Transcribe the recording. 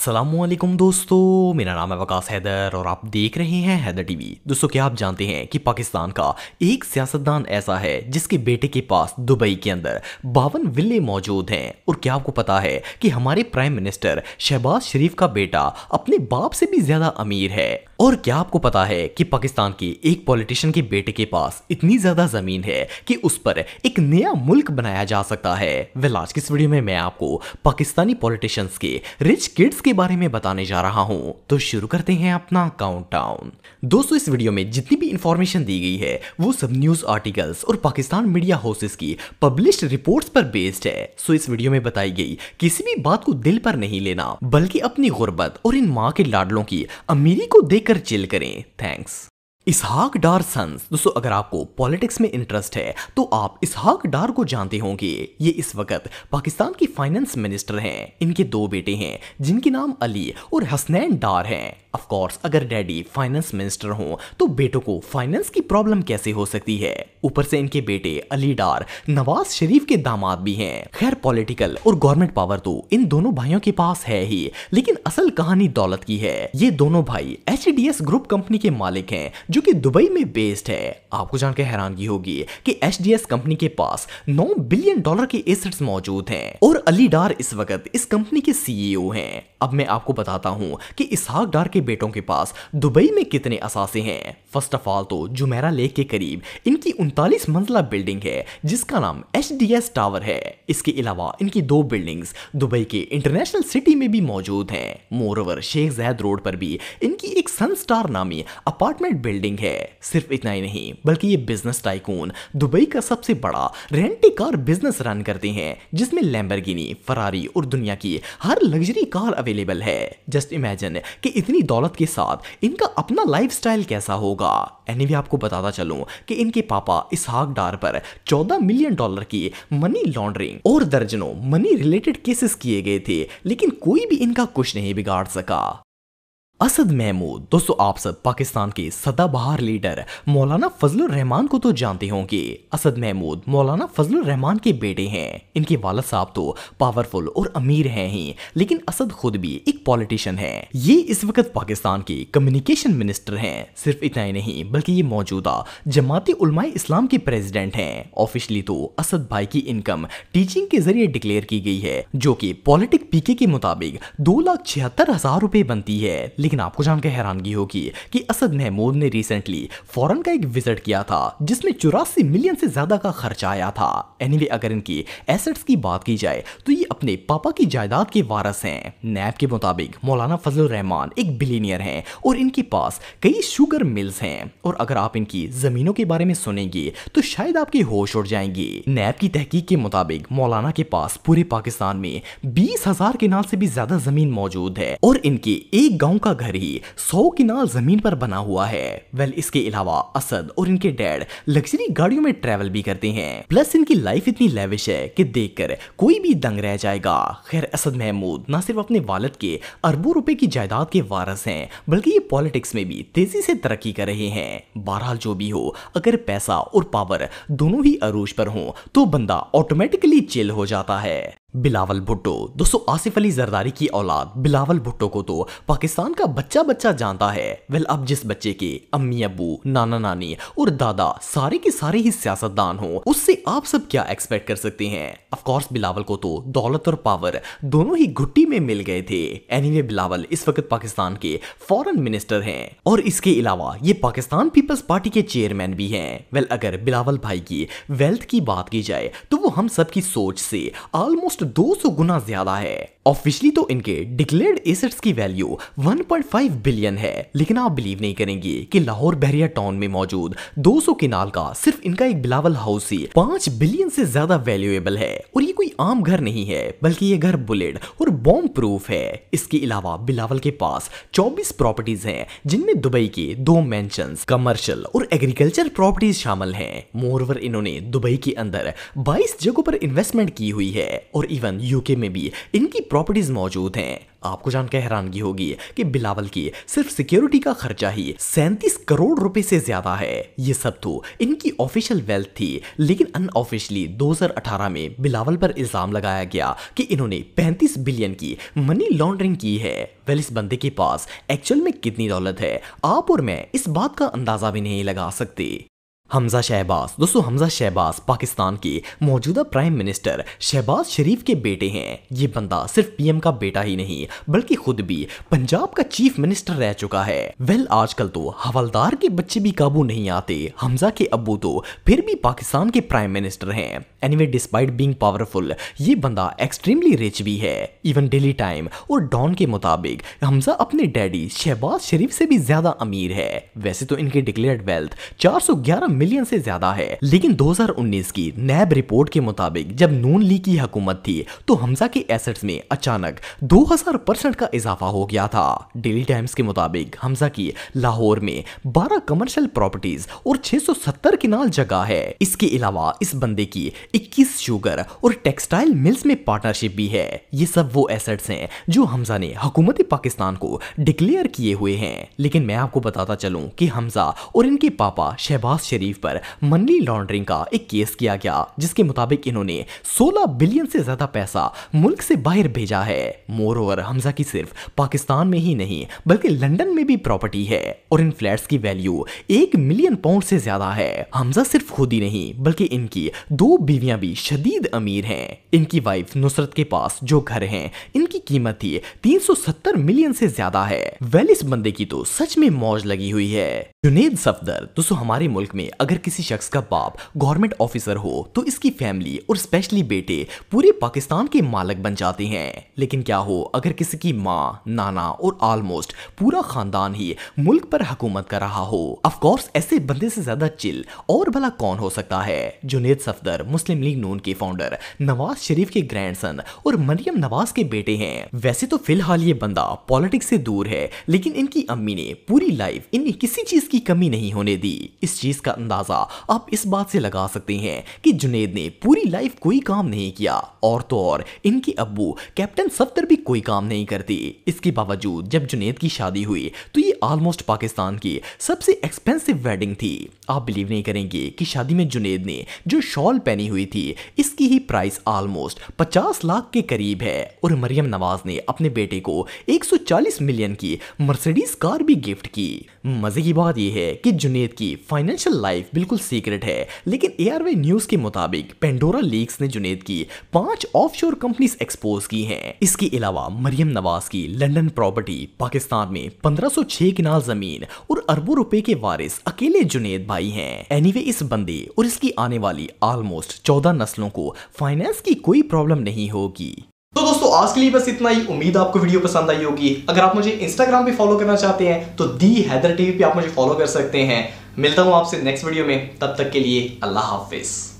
असलम दोस्तों मेरा नाम है वकास हैदर और आप देख रहे हैं हैदर टीवी दोस्तों क्या आप जानते हैं कि पाकिस्तान का एक सियासतदान ऐसा है जिसके बेटे के पास दुबई के अंदर बावन विले मौजूद हैं और क्या आपको पता है कि हमारे प्राइम मिनिस्टर शहबाज शरीफ का बेटा अपने बाप से भी ज्यादा अमीर है और क्या आपको पता है कि पाकिस्तान के एक पॉलिटिशियन के बेटे के पास इतनी ज्यादा जमीन है कि उस पर एक नया मुल्क बनाया जा सकता है वे आज किस वीडियो में मैं आपको पाकिस्तानी पॉलिटिशियंस के रिच किड्स के के बारे में बताने जा रहा हूँ तो शुरू करते हैं अपना काउंट दोस्तों इस वीडियो में जितनी भी इंफॉर्मेशन दी गई है वो सब न्यूज आर्टिकल्स और पाकिस्तान मीडिया हाउसेस की पब्लिश्ड रिपोर्ट्स पर बेस्ड है सो इस वीडियो में बताई गई किसी भी बात को दिल पर नहीं लेना बल्कि अपनी गुर्बत और इन माँ के लाडलों की अमीरी को देखकर चिल करें थैंक्स इसहाक डार सन्स दोस्तों अगर आपको पॉलिटिक्स में इंटरेस्ट है तो आप इसहाक डार को जानते होंगे ये इस वक्त पाकिस्तान की फाइनेंस मिनिस्टर हैं इनके दो बेटे हैं जिनके नाम अली और हसनैन डार हैं ऑफ कोर्स अगर डैडी फाइनेंस मिनिस्टर हों तो बेटों को फाइनेंस की प्रॉब्लम कैसे हो सकती है ऊपर से इनके बेटे अली डार नवाज शरीफ के दामाद भी हैं खैर पॉलिटिकल और गवर्नमेंट पावर तो इन दोनों भाइयों के पास है ही लेकिन असल कहानी दौलत की है ये दोनों भाई एच ग्रुप कंपनी के मालिक हैं जो जो कि दुबई में बेस्ड है आपको जानकर हैरानगी होगी कि एच कंपनी के पास 9 बिलियन डॉलर के एसेट्स मौजूद हैं और अली डार इस वक्त इस कंपनी के सीईओ e हैं अब मैं आपको बताता हूं कि इसहाक डार के बेटों के पास दुबई में कितने असासे हैं फर्स्ट ऑफ ऑल तो जुमेरा लेक के करीब इनकी उनतालीस मंजिला बिल्डिंग है जिसका नाम एच टावर है इसके अलावा इनकी दो बिल्डिंग्स दुबई के इंटरनेशनल सिटी में भी मौजूद हैं मोरवर शेख जैद रोड पर भी इनकी एक सन स्टार नामी अपार्टमेंट बिल्डिंग बिल्डिंग है सिर्फ इतना ही नहीं बल्कि ये बिजनेस टाइकून दुबई का सबसे बड़ा रेंटी कार बिजनेस रन करते हैं जिसमें लैम्बरगिनी फरारी और दुनिया की हर लग्जरी कार अवेलेबल है जस्ट इमेजिन कि इतनी दौलत के साथ इनका अपना लाइफ कैसा होगा एनी भी आपको बताता चलूं कि इनके पापा इसहाक डार पर 14 मिलियन डॉलर की मनी लॉन्ड्रिंग और दर्जनों मनी रिलेटेड केसेस किए गए थे लेकिन कोई भी इनका कुछ नहीं बिगाड़ सका असद महमूद दोस्तों आप सब पाकिस्तान के सदाबहार लीडर मौलाना फजल रहमान को तो जानते होंगे असद महमूद मौलाना फजल रहमान के बेटे हैं इनके वालद साहब तो पावरफुल और अमीर हैं ही लेकिन असद खुद भी एक पॉलिटिशियन है ये इस वक्त पाकिस्तान के कम्युनिकेशन मिनिस्टर हैं सिर्फ इतना ही नहीं बल्कि ये मौजूदा जमाती उलमाई इस्लाम के प्रेजिडेंट है ऑफिशियली तो असद भाई की इनकम टीचिंग के जरिए डिक्लेयर की गई है जो की पॉलिटिक पीके के मुताबिक दो लाख छिहत्तर हजार रुपए बनती है लेकिन आपको जानकर हैरानगी होगी कि असद महमूद ने रिसेंटली फॉरन का एक विजिट किया था जिसमें चौरासी मिलियन से ज्यादा का खर्चा आया था एनीवे anyway, अगर इनकी एसेट्स की बात की जाए तो ये अपने पापा की जायदाद के वारस हैं नैब के मुताबिक मौलाना फजल रहमान एक बिलीनियर हैं और इनके पास कई शुगर मिल्स हैं और अगर आप इनकी जमीनों के बारे में सुनेंगे तो शायद आपके होश उड़ जाएंगे नैब की तहकीक के मुताबिक मौलाना के पास पूरे पाकिस्तान में बीस के नाल से भी ज्यादा जमीन मौजूद है और इनके एक गाँव का घर ही सौ किनाल जमीन पर बना हुआ है वेल इसके अलावा असद और इनके डैड लग्जरी गाड़ियों में ट्रेवल भी करते हैं प्लस इनकी लाइफ इतनी लेविश है कि देखकर कोई भी दंग रह जाएगा खैर असद महमूद न सिर्फ अपने वालद के अरबों रुपए की जायदाद के वारस हैं बल्कि ये पॉलिटिक्स में भी तेजी से तरक्की कर रहे हैं बहरहाल जो भी हो अगर पैसा और पावर दोनों ही अरूज पर हो तो बंदा ऑटोमेटिकली चिल हो जाता है बिलावल भुट्टो दोस्तों आसिफ अली जरदारी की औलाद बिलावल भुट्टो को तो पाकिस्तान का बच्चा बच्चा जानता है वेल अब जिस बच्चे के अम्मी अबू नाना नानी और दादा सारे के सारे ही सियासतदान हो उससे आप सब क्या एक्सपेक्ट कर सकते हैं कोर्स बिलावल को तो दौलत और पावर दोनों ही घुट्टी में मिल गए थे anyway, बिलावल इस वक्त पाकिस्तान के फॉरन मिनिस्टर है और इसके अलावा ये पाकिस्तान पीपल्स पार्टी के चेयरमैन भी है वेल अगर बिलावल भाई की वेल्थ की बात की जाए तो वो हम सबकी सोच से ऑलमोस्ट ऑलमोस्ट 200 गुना ज्यादा है ऑफिशियली तो इनके डिक्लेयर्ड एसेट्स की वैल्यू 1.5 बिलियन है लेकिन आप बिलीव नहीं करेंगे कि लाहौर बहरिया टाउन में मौजूद 200 सौ किनाल का सिर्फ इनका एक बिलावल हाउस ही 5 बिलियन से ज्यादा वैल्यूएबल है और ये कोई आम घर नहीं है बल्कि ये घर बुलेट और बॉम्ब प्रूफ है इसके अलावा बिलावल के पास चौबीस प्रॉपर्टीज है जिनमें दुबई के दो मैं कमर्शियल और एग्रीकल्चर प्रॉपर्टीज शामिल है मोरवर इन्होंने दुबई के अंदर बाईस जगहों पर इन्वेस्टमेंट की हुई है और इवन यूके में भी इनकी प्रॉपर्टीज मौजूद हैं आपको जानकर हैरानगी होगी कि बिलावल की सिर्फ सिक्योरिटी का खर्चा ही सैंतीस करोड़ रुपए से ज्यादा है ये सब तो इनकी ऑफिशियल वेल्थ थी लेकिन अनऑफिशियली 2018 में बिलावल पर इल्जाम लगाया गया कि इन्होंने 35 बिलियन की मनी लॉन्ड्रिंग की है वेल इस बंदे के पास एक्चुअल में कितनी दौलत है आप और मैं इस बात का अंदाजा भी नहीं लगा सकते हमजा शहबाज दोस्तों हमजा शहबाज पाकिस्तान के मौजूदा प्राइम मिनिस्टर शहबाज शरीफ के बेटे हैं ये बंदा सिर्फ पीएम का बेटा ही नहीं बल्कि खुद भी पंजाब का चीफ मिनिस्टर रह चुका है वेल आजकल तो हवलदार के बच्चे भी काबू नहीं आते हमजा के अबू तो फिर भी पाकिस्तान के प्राइम मिनिस्टर हैं एनीवे डिस्पाइट बींग पावरफुल ये बंदा एक्सट्रीमली रिच भी है इवन डेली टाइम और डॉन के मुताबिक हमजा अपने डैडी शहबाज शरीफ से भी ज्यादा अमीर है वैसे तो इनके डिक्लेयर्ड वेल्थ चार मिलियन से ज्यादा है लेकिन 2019 की नैब रिपोर्ट के मुताबिक जब नून ली की हुकूमत थी तो हमजा के एसेट्स में अचानक 2000 परसेंट का इजाफा हो गया था डेली टाइम्स के मुताबिक हमजा की लाहौर में 12 कमर्शियल प्रॉपर्टीज और 670 किनाल जगह है इसके अलावा इस बंदे की 21 शुगर और टेक्सटाइल मिल्स में पार्टनरशिप भी है ये सब वो एसेट्स हैं जो हमजा ने हकूमती पाकिस्तान को डिक्लेयर किए हुए हैं लेकिन मैं आपको बताता चलूं कि हमजा और इनके पापा शहबाज शरीफ शरीफ पर मनी लॉन्ड्रिंग का एक केस किया गया जिसके मुताबिक इन्होंने 16 बिलियन से ज्यादा पैसा मुल्क से बाहर भेजा है मोर ओवर हमजा की सिर्फ पाकिस्तान में ही नहीं बल्कि लंदन में भी प्रॉपर्टी है और इन फ्लैट्स की वैल्यू एक मिलियन पाउंड से ज्यादा है हमजा सिर्फ खुद ही नहीं बल्कि इनकी दो बीवियां भी शदीद अमीर हैं इनकी वाइफ नुसरत के पास जो घर हैं इनकी कीमत थी 370 मिलियन से ज्यादा है वेल इस बंदे की तो सच में मौज लगी हुई है जुनेद सफदर दोस्तों हमारे मुल्क में अगर किसी शख्स का बाप गवर्नमेंट ऑफिसर हो तो इसकी फैमिली और स्पेशली बेटे पूरे पाकिस्तान के मालक बन जाते हैं लेकिन क्या हो अगर किसी की माँ नाना और ऑलमोस्ट पूरा खानदान ही मुल्क पर हुकूमत कर रहा हो अफकोर्स ऐसे बंदे से ज्यादा चिल और भला कौन हो सकता है जुनेद सफदर मुस्लिम लीग नून के फाउंडर नवाज शरीफ के ग्रैंड और मरियम नवाज के बेटे हैं वैसे तो फिलहाल ये बंदा पॉलिटिक्स से दूर है लेकिन इनकी अम्मी ने पूरी लाइफ इन्हें किसी चीज की कमी नहीं होने दी इस चीज का अंदाजा आप इस बात से लगा सकते हैं कि जुनेद ने पूरी लाइफ कोई काम नहीं किया और तो और इनके अब्बू कैप्टन सफ्तर भी कोई काम नहीं करते इसके बावजूद जब जुनेद की शादी हुई तो ये ऑलमोस्ट पाकिस्तान की सबसे एक्सपेंसिव वेडिंग थी आप बिलीव नहीं करेंगे कि शादी में जुनेद ने जो शॉल पहनी हुई थी इसकी ही प्राइस ऑलमोस्ट 50 लाख के करीब है और मरियम नवाज ने अपने बेटे को 140 मिलियन की मर्सिडीज कार भी गिफ्ट की मजे की बात यह है कि जुनेद की फाइनेंशियल लाइफ लाइफ बिल्कुल सीक्रेट है लेकिन एआरवे न्यूज के मुताबिक पेंडोरा लीक्स ने जुनेद की पांच ऑफशोर कंपनीज एक्सपोज की हैं इसके अलावा मरियम नवाज की लंदन प्रॉपर्टी पाकिस्तान में 1506 किनाल जमीन और अरबों रुपए के वारिस अकेले जुनेद भाई हैं एनीवे anyway, इस बंदे और इसकी आने वाली ऑलमोस्ट 14 नस्लों को फाइनेंस की कोई प्रॉब्लम नहीं होगी तो दोस्तों आज के लिए बस इतना ही उम्मीद आपको वीडियो पसंद आई होगी अगर आप मुझे इंस्टाग्राम पे फॉलो करना चाहते हैं तो दी हैदर टीवी पे आप मुझे फॉलो कर सकते हैं मिलता हूँ आपसे नेक्स्ट वीडियो में तब तक के लिए अल्लाह हाफिज़